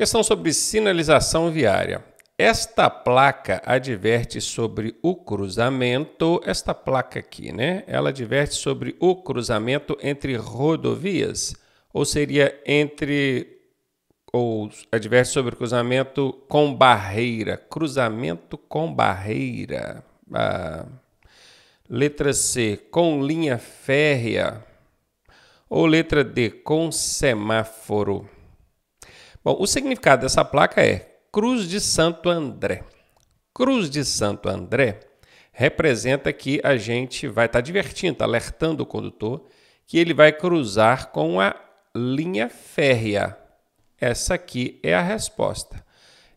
Questão sobre sinalização viária. Esta placa adverte sobre o cruzamento, esta placa aqui, né? Ela adverte sobre o cruzamento entre rodovias, ou seria entre ou adverte sobre o cruzamento com barreira, cruzamento com barreira. Ah, letra C, com linha férrea. Ou letra D, com semáforo. Bom, o significado dessa placa é Cruz de Santo André. Cruz de Santo André representa que a gente vai estar divertindo, tá alertando o condutor que ele vai cruzar com a linha férrea. Essa aqui é a resposta.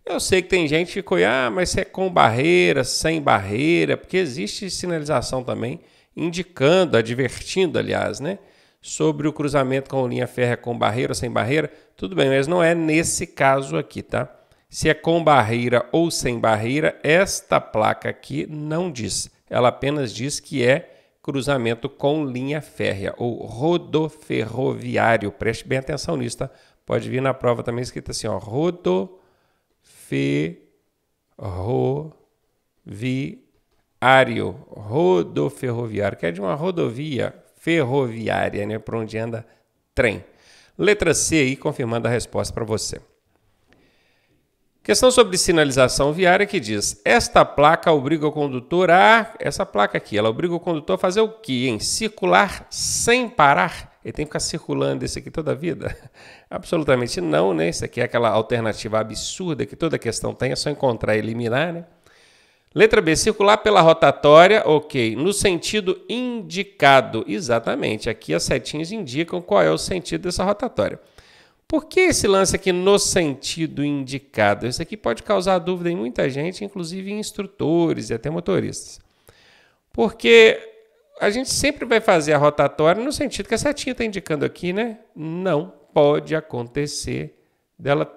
Eu sei que tem gente que ficou, ah, mas se é com barreira, sem barreira, porque existe sinalização também indicando, advertindo, aliás, né? sobre o cruzamento com linha férrea com barreira ou sem barreira, tudo bem, mas não é nesse caso aqui, tá? Se é com barreira ou sem barreira, esta placa aqui não diz. Ela apenas diz que é cruzamento com linha férrea ou rodoferroviário. Preste bem atenção nisso, tá? Pode vir na prova também escrito assim, ó, rodoferroviário, rodoferroviário, que é de uma rodovia ferroviária, né, por onde anda trem. Letra C aí, confirmando a resposta para você. Questão sobre sinalização viária que diz: esta placa obriga o condutor a. Essa placa aqui, ela obriga o condutor a fazer o quê? Em circular sem parar? Ele tem que ficar circulando esse aqui toda a vida? Absolutamente não, né? Isso aqui é aquela alternativa absurda que toda questão tem, é só encontrar e eliminar, né? Letra B, circular pela rotatória, ok, no sentido indicado. Exatamente, aqui as setinhas indicam qual é o sentido dessa rotatória. Por que esse lance aqui no sentido indicado? Isso aqui pode causar dúvida em muita gente, inclusive em instrutores e até motoristas. Porque a gente sempre vai fazer a rotatória no sentido que a setinha está indicando aqui, né? Não pode acontecer dela,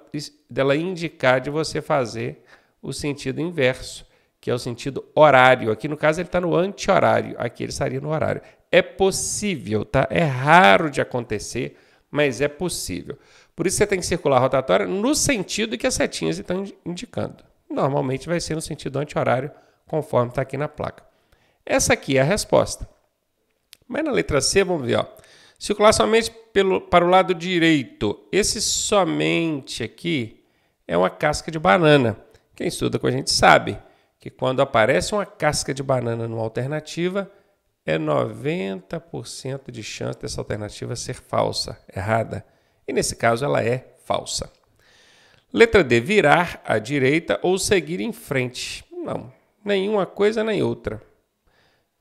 dela indicar de você fazer o sentido inverso que é o sentido horário. Aqui, no caso, ele está no anti-horário. Aqui ele estaria no horário. É possível, tá? É raro de acontecer, mas é possível. Por isso você tem que circular a rotatória no sentido que as setinhas estão indicando. Normalmente vai ser no sentido anti-horário, conforme está aqui na placa. Essa aqui é a resposta. Mas na letra C, vamos ver, ó. Circular somente pelo, para o lado direito. Esse somente aqui é uma casca de banana. Quem estuda com a gente sabe que quando aparece uma casca de banana numa alternativa, é 90% de chance dessa alternativa ser falsa, errada. E nesse caso ela é falsa. Letra D, virar à direita ou seguir em frente. Não, nenhuma coisa nem outra.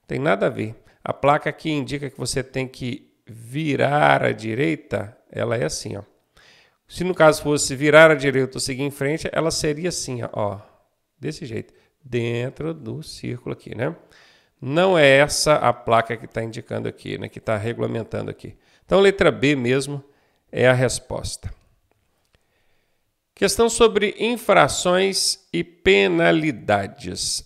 Tem nada a ver. A placa que indica que você tem que virar à direita, ela é assim, ó. Se no caso fosse virar à direita ou seguir em frente, ela seria assim, ó, desse jeito dentro do círculo aqui, né? Não é essa a placa que está indicando aqui, né? Que está regulamentando aqui. Então, letra B mesmo é a resposta. Questão sobre infrações e penalidades.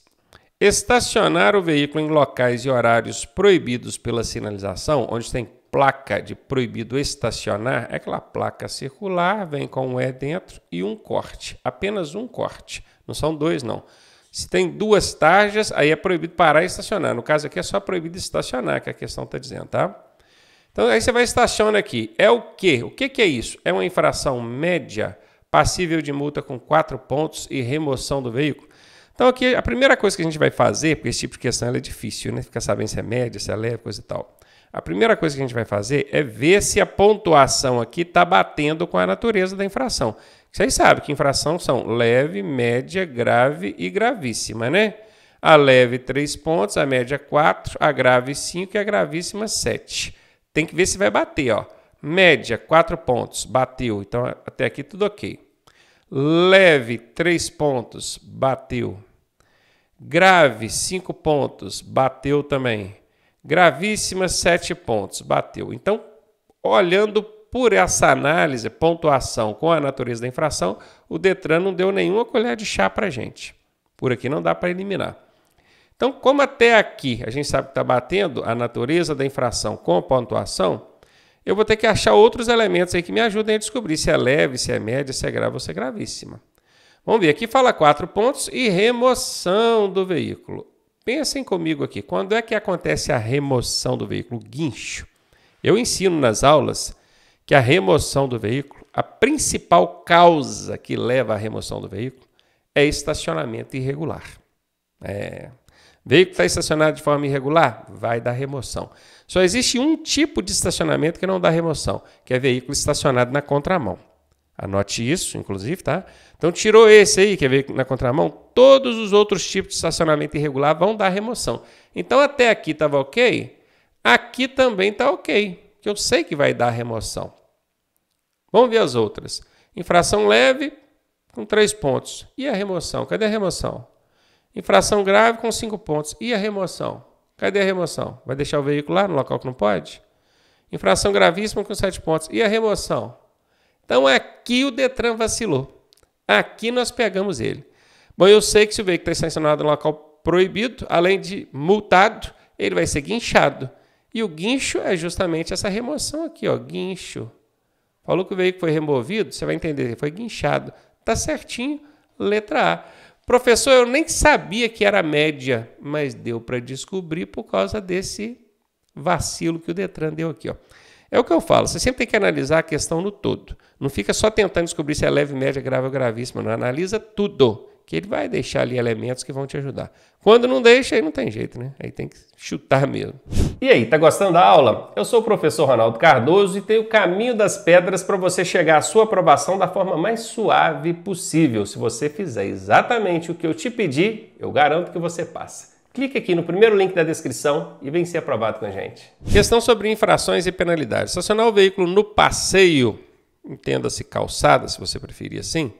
Estacionar o veículo em locais e horários proibidos pela sinalização, onde tem placa de proibido estacionar, é aquela placa circular, vem com um E dentro e um corte, apenas um corte, não são dois não. Se tem duas tarjas, aí é proibido parar e estacionar. No caso aqui é só proibido estacionar, que a questão está dizendo, tá? Então aí você vai estaciona aqui. É o quê? O que, que é isso? É uma infração média, passível de multa com quatro pontos e remoção do veículo. Então aqui a primeira coisa que a gente vai fazer, porque esse tipo de questão é difícil, né? Ficar sabendo se é média, se é leve, coisa e tal. A primeira coisa que a gente vai fazer é ver se a pontuação aqui está batendo com a natureza da infração. Vocês sabem que infração são leve, média, grave e gravíssima, né? A leve, três pontos, a média, quatro, a grave, cinco e a gravíssima, sete. Tem que ver se vai bater, ó. Média, quatro pontos, bateu. Então, até aqui tudo ok. Leve, três pontos, bateu. Grave, cinco pontos, bateu também. Gravíssima, sete pontos, bateu. Então, olhando por essa análise, pontuação com a natureza da infração, o Detran não deu nenhuma colher de chá para a gente. Por aqui não dá para eliminar. Então, como até aqui a gente sabe que está batendo a natureza da infração com a pontuação, eu vou ter que achar outros elementos aí que me ajudem a descobrir se é leve, se é média, se é grave ou se é gravíssima. Vamos ver, aqui fala quatro pontos e remoção do veículo. Pensem comigo aqui, quando é que acontece a remoção do veículo, o guincho? Eu ensino nas aulas que a remoção do veículo, a principal causa que leva à remoção do veículo é estacionamento irregular. É. veículo está estacionado de forma irregular, vai dar remoção. Só existe um tipo de estacionamento que não dá remoção, que é veículo estacionado na contramão. Anote isso, inclusive, tá? Então, tirou esse aí, que é veículo na contramão, todos os outros tipos de estacionamento irregular vão dar remoção. Então, até aqui estava ok, aqui também está ok, que eu sei que vai dar remoção. Vamos ver as outras. Infração leve, com 3 pontos. E a remoção? Cadê a remoção? Infração grave, com 5 pontos. E a remoção? Cadê a remoção? Vai deixar o veículo lá no local que não pode? Infração gravíssima, com 7 pontos. E a remoção? Então aqui o Detran vacilou. Aqui nós pegamos ele. Bom, eu sei que se o veículo está estacionado no local proibido, além de multado, ele vai ser guinchado. E o guincho é justamente essa remoção aqui, ó, guincho. Falou que o veículo foi removido, você vai entender, foi guinchado. Tá certinho, letra A. Professor, eu nem sabia que era média, mas deu para descobrir por causa desse vacilo que o Detran deu aqui, ó. É o que eu falo, você sempre tem que analisar a questão no todo. Não fica só tentando descobrir se é leve, média, grave ou gravíssima, não. Analisa tudo que ele vai deixar ali elementos que vão te ajudar. Quando não deixa, aí não tem jeito, né? Aí tem que chutar mesmo. E aí, tá gostando da aula? Eu sou o professor Ronaldo Cardoso e tenho o caminho das pedras para você chegar à sua aprovação da forma mais suave possível. Se você fizer exatamente o que eu te pedi, eu garanto que você passa. Clique aqui no primeiro link da descrição e vem ser aprovado com a gente. Questão sobre infrações e penalidades. Estacionar o veículo no passeio, entenda-se calçada, se você preferir assim,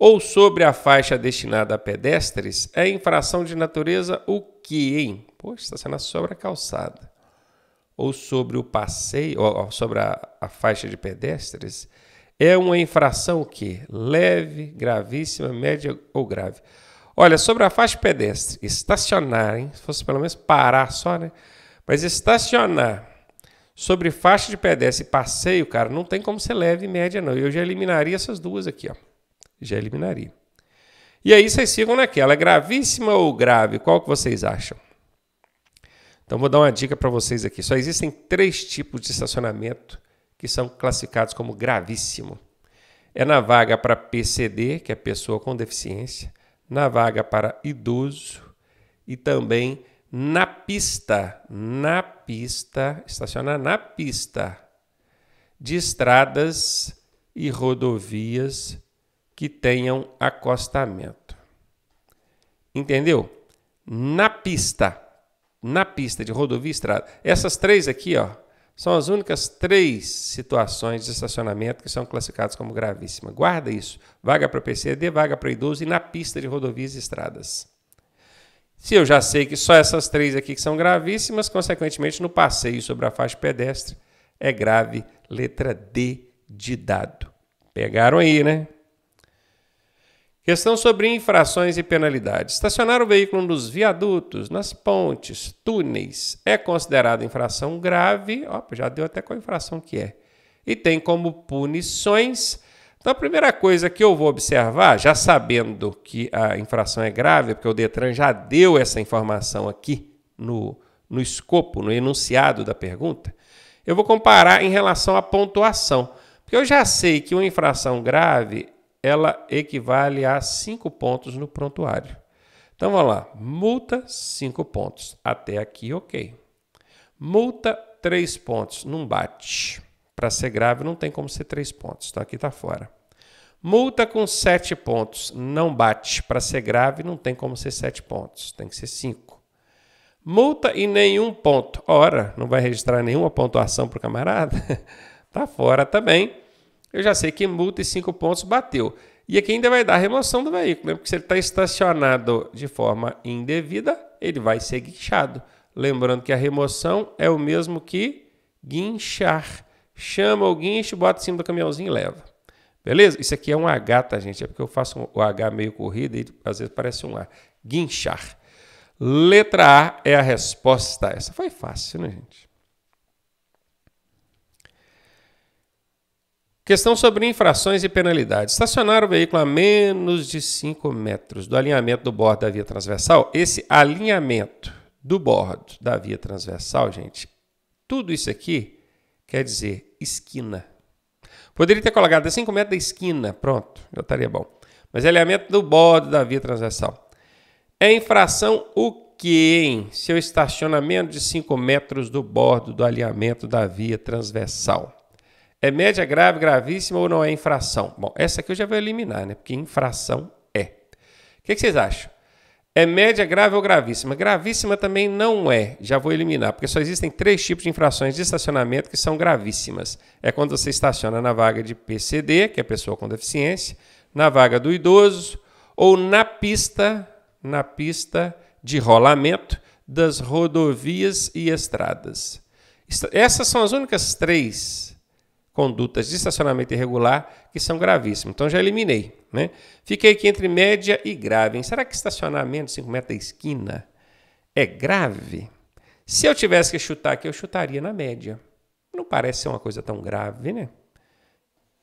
ou sobre a faixa destinada a pedestres é infração de natureza o que, hein? Poxa, sendo sobre a calçada ou sobre o passeio, ou sobre a, a faixa de pedestres, é uma infração o quê? Leve, gravíssima, média ou grave. Olha, sobre a faixa de pedestre, estacionar, hein? Se fosse pelo menos parar só, né? Mas estacionar sobre faixa de pedestre e passeio, cara, não tem como ser leve e média, não. Eu já eliminaria essas duas aqui, ó já eliminaria. E aí vocês ficam naquela, é gravíssima ou grave? Qual que vocês acham? Então vou dar uma dica para vocês aqui. Só existem três tipos de estacionamento que são classificados como gravíssimo. É na vaga para PCD, que é pessoa com deficiência, na vaga para idoso e também na pista, na pista, estacionar na pista de estradas e rodovias que tenham acostamento. Entendeu? Na pista, na pista de rodovia estrada, essas três aqui, ó, são as únicas três situações de estacionamento que são classificadas como gravíssima. Guarda isso. Vaga para PCD, vaga para idoso e na pista de rodovias e estradas. Se eu já sei que só essas três aqui que são gravíssimas, consequentemente, no passeio sobre a faixa pedestre é grave, letra D de dado. Pegaram aí, né? Questão sobre infrações e penalidades. Estacionar o veículo nos viadutos, nas pontes, túneis é considerado infração grave. Opa, já deu até com a infração que é. E tem como punições. Então, a primeira coisa que eu vou observar, já sabendo que a infração é grave, porque o Detran já deu essa informação aqui no, no escopo, no enunciado da pergunta, eu vou comparar em relação à pontuação. Porque eu já sei que uma infração grave ela equivale a 5 pontos no prontuário. Então vamos lá, multa 5 pontos, até aqui ok. Multa 3 pontos, não bate. Para ser grave não tem como ser 3 pontos, então aqui está fora. Multa com 7 pontos, não bate. Para ser grave não tem como ser 7 pontos, tem que ser 5. Multa e nenhum ponto. Ora, não vai registrar nenhuma pontuação para o camarada? Está fora também eu já sei que multa e cinco pontos bateu. E aqui ainda vai dar a remoção do veículo, né? porque se ele está estacionado de forma indevida, ele vai ser guinchado. Lembrando que a remoção é o mesmo que guinchar. Chama o guincho, bota em cima do caminhãozinho e leva. Beleza? Isso aqui é um H, tá, gente? É porque eu faço o H meio corrido e às vezes parece um A. Guinchar. Letra A é a resposta. Essa foi fácil, né, gente? Questão sobre infrações e penalidades. Estacionar o veículo a menos de 5 metros do alinhamento do bordo da via transversal. Esse alinhamento do bordo da via transversal, gente, tudo isso aqui quer dizer esquina. Poderia ter colocado a 5 metros da esquina, pronto, já estaria bom. Mas é alinhamento do bordo da via transversal. É infração o que, hein? Se eu estaciono a menos de 5 metros do bordo do alinhamento da via transversal. É média, grave, gravíssima ou não é infração? Bom, essa aqui eu já vou eliminar, né? Porque infração é. O que, que vocês acham? É média, grave ou gravíssima? Gravíssima também não é. Já vou eliminar, porque só existem três tipos de infrações de estacionamento que são gravíssimas. É quando você estaciona na vaga de PCD, que é pessoa com deficiência, na vaga do idoso ou na pista, na pista de rolamento das rodovias e estradas. Essas são as únicas três condutas de estacionamento irregular que são gravíssimas. Então já eliminei. Né? Fiquei aqui entre média e grave. Hein? Será que estacionamento 5 metros da esquina é grave? Se eu tivesse que chutar aqui, eu chutaria na média. Não parece ser uma coisa tão grave, né?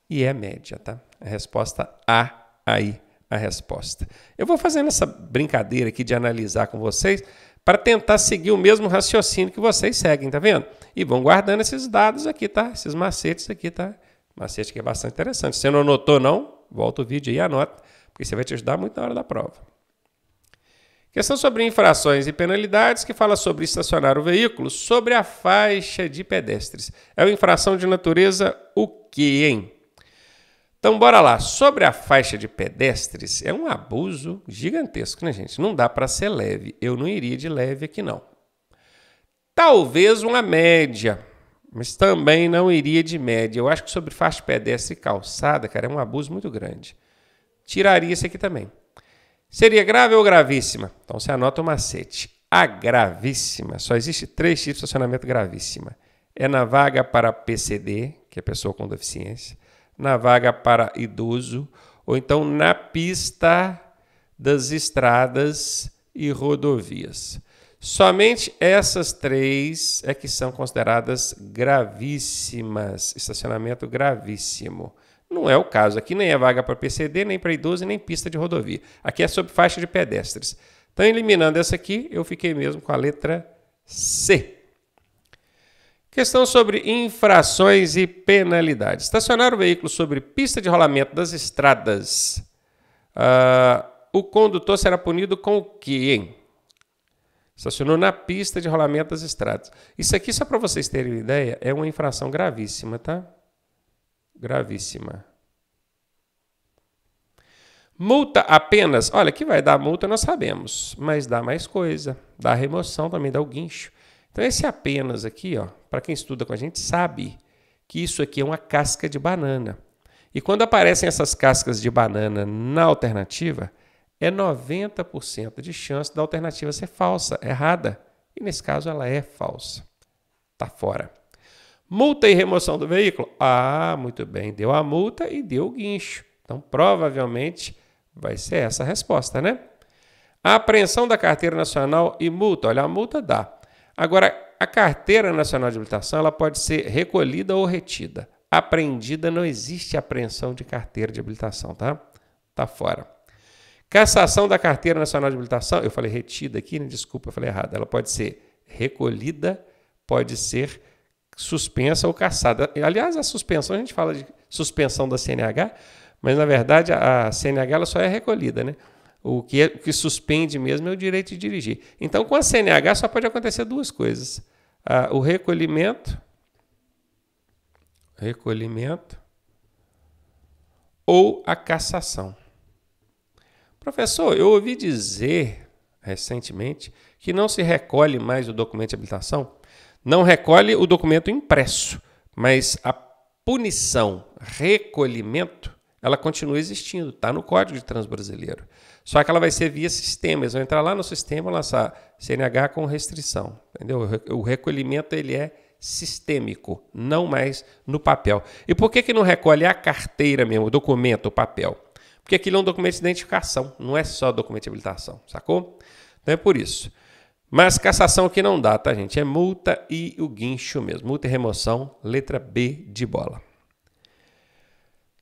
E é média, tá? A resposta A aí, a resposta. Eu vou fazendo essa brincadeira aqui de analisar com vocês para tentar seguir o mesmo raciocínio que vocês seguem, tá vendo? E vão guardando esses dados aqui, tá? Esses macetes aqui, tá? Macete que é bastante interessante. Se você não anotou, não, volta o vídeo e anota, porque você vai te ajudar muito na hora da prova. Questão sobre infrações e penalidades que fala sobre estacionar o veículo sobre a faixa de pedestres. É uma infração de natureza o quê, hein? Então, bora lá. Sobre a faixa de pedestres, é um abuso gigantesco, né, gente? Não dá para ser leve. Eu não iria de leve aqui, não. Talvez uma média, mas também não iria de média. Eu acho que sobre faixa de pedestre e calçada, cara, é um abuso muito grande. Tiraria isso aqui também. Seria grave ou gravíssima? Então você anota o macete. A gravíssima, só existe três tipos de estacionamento gravíssima. É na vaga para PCD, que é pessoa com deficiência na vaga para idoso, ou então na pista das estradas e rodovias. Somente essas três é que são consideradas gravíssimas, estacionamento gravíssimo. Não é o caso. Aqui nem é vaga para PCD, nem para idoso, nem pista de rodovia. Aqui é sobre faixa de pedestres. Então, eliminando essa aqui, eu fiquei mesmo com a letra C. Questão sobre infrações e penalidades. Estacionar o veículo sobre pista de rolamento das estradas. Uh, o condutor será punido com o quê, hein? Estacionou na pista de rolamento das estradas. Isso aqui, só para vocês terem uma ideia, é uma infração gravíssima, tá? Gravíssima. Multa apenas, olha, que vai dar multa nós sabemos, mas dá mais coisa. Dá remoção também, dá o guincho. Então, esse apenas aqui, ó, para quem estuda com a gente, sabe que isso aqui é uma casca de banana. E quando aparecem essas cascas de banana na alternativa, é 90% de chance da alternativa ser falsa, errada. E nesse caso ela é falsa. Tá fora. Multa e remoção do veículo? Ah, muito bem, deu a multa e deu o guincho. Então provavelmente vai ser essa a resposta, né? A apreensão da carteira nacional e multa. Olha, a multa dá Agora, a carteira nacional de habilitação ela pode ser recolhida ou retida. Apreendida não existe apreensão de carteira de habilitação, tá? Tá fora. Cassação da carteira nacional de habilitação, eu falei retida aqui, né? desculpa, eu falei errado. Ela pode ser recolhida, pode ser suspensa ou cassada. Aliás, a suspensão, a gente fala de suspensão da CNH, mas na verdade a CNH ela só é recolhida, né? O que, é, o que suspende mesmo é o direito de dirigir. Então, com a CNH só pode acontecer duas coisas: ah, o recolhimento, recolhimento ou a cassação. Professor, eu ouvi dizer recentemente que não se recolhe mais o documento de habilitação. Não recolhe o documento impresso, mas a punição, recolhimento, ela continua existindo, está no Código de Trânsito Brasileiro. Só que ela vai ser via sistema, eles vão entrar lá no sistema e lançar CNH com restrição, entendeu? O recolhimento ele é sistêmico, não mais no papel. E por que, que não recolhe a carteira mesmo, o documento, o papel? Porque aquilo é um documento de identificação, não é só documento de habilitação, sacou? Então é por isso. Mas cassação que não dá, tá, gente? É multa e o guincho mesmo. Multa e remoção, letra B de bola.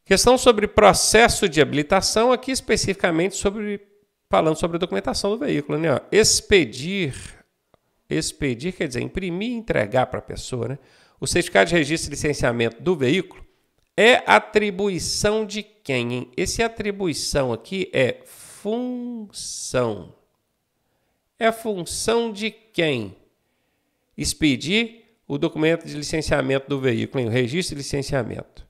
Questão sobre processo de habilitação, aqui especificamente sobre falando sobre a documentação do veículo, né? expedir, expedir quer dizer imprimir e entregar para a pessoa, né? O certificado de registro e licenciamento do veículo é atribuição de quem? Hein? Esse atribuição aqui é função. É função de quem? Expedir o documento de licenciamento do veículo, hein? o registro de licenciamento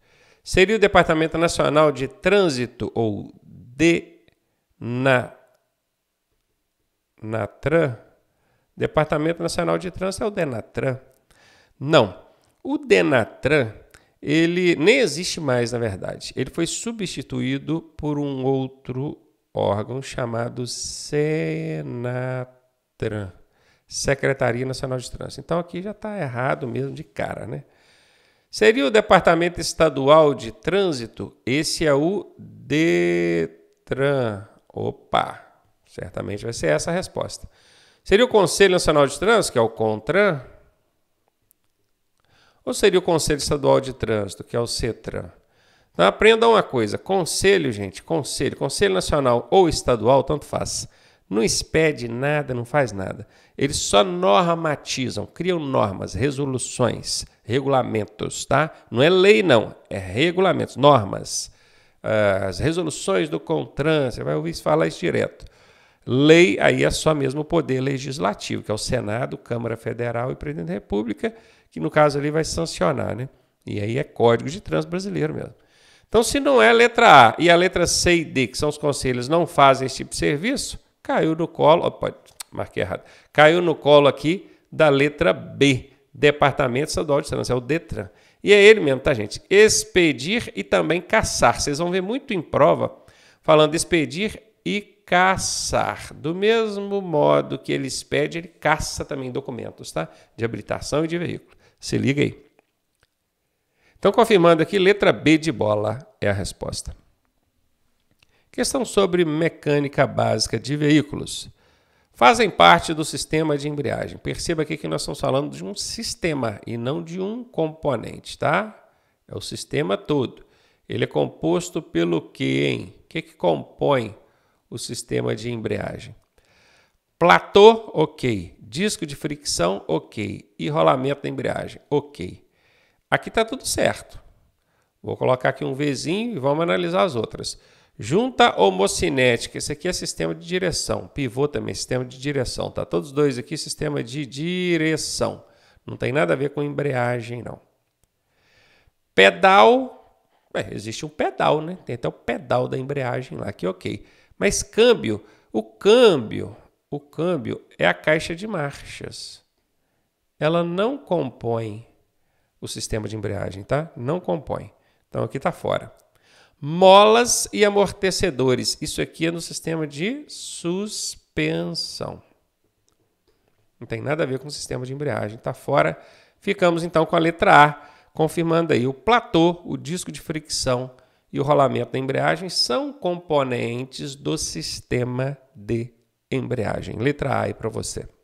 seria o Departamento Nacional de Trânsito, ou Natran? Departamento Nacional de Trânsito é o DENATRAN. Não. O DENATRAN, ele nem existe mais, na verdade. Ele foi substituído por um outro órgão chamado SENATRAN. Secretaria Nacional de Trânsito. Então aqui já está errado mesmo de cara, né? Seria o Departamento Estadual de Trânsito, esse é o DETRAN. Opa, certamente vai ser essa a resposta. Seria o Conselho Nacional de Trânsito, que é o CONTRAN? Ou seria o Conselho Estadual de Trânsito, que é o CETRAN? Então aprenda uma coisa: conselho, gente, conselho, conselho nacional ou estadual, tanto faz não expede nada, não faz nada. Eles só normatizam, criam normas, resoluções, regulamentos, tá? Não é lei, não. É regulamentos, normas. Ah, as resoluções do CONTRAN, você vai ouvir falar isso direto. Lei, aí é só mesmo o poder legislativo, que é o Senado, Câmara Federal e Presidente da República, que no caso ali vai sancionar, né? E aí é Código de Trânsito Brasileiro mesmo. Então, se não é a letra A e a letra C e D, que são os conselhos, não fazem esse tipo de serviço, Caiu no colo, ó, pode, marquei errado. Caiu no colo aqui da letra B, Departamento Estadual de Trânsito, é o DETRAN. E é ele mesmo, tá, gente? Expedir e também caçar. Vocês vão ver muito em prova falando expedir e caçar. Do mesmo modo que ele expede, ele caça também documentos, tá? De habilitação e de veículo. Se liga aí. Então, confirmando aqui, letra B de bola é a resposta. Questão sobre mecânica básica de veículos. Fazem parte do sistema de embreagem. Perceba aqui que nós estamos falando de um sistema e não de um componente, tá? É o sistema todo. Ele é composto pelo que, hein? O que, que compõe o sistema de embreagem? Platô, ok. Disco de fricção, ok. E rolamento da embreagem, ok. Aqui está tudo certo. Vou colocar aqui um Vzinho e vamos analisar as outras. Junta homocinética, esse aqui é sistema de direção. Pivô também, sistema de direção, tá? Todos dois aqui, sistema de direção. Não tem nada a ver com embreagem, não. Pedal, Ué, existe um pedal, né? Tem até o pedal da embreagem lá, que é ok. Mas câmbio, o câmbio, o câmbio é a caixa de marchas. Ela não compõe o sistema de embreagem, tá? Não compõe. Então aqui está fora molas e amortecedores. Isso aqui é no sistema de suspensão. Não tem nada a ver com o sistema de embreagem, está fora. Ficamos então com a letra A, confirmando aí o platô, o disco de fricção e o rolamento da embreagem são componentes do sistema de embreagem. Letra A aí para você.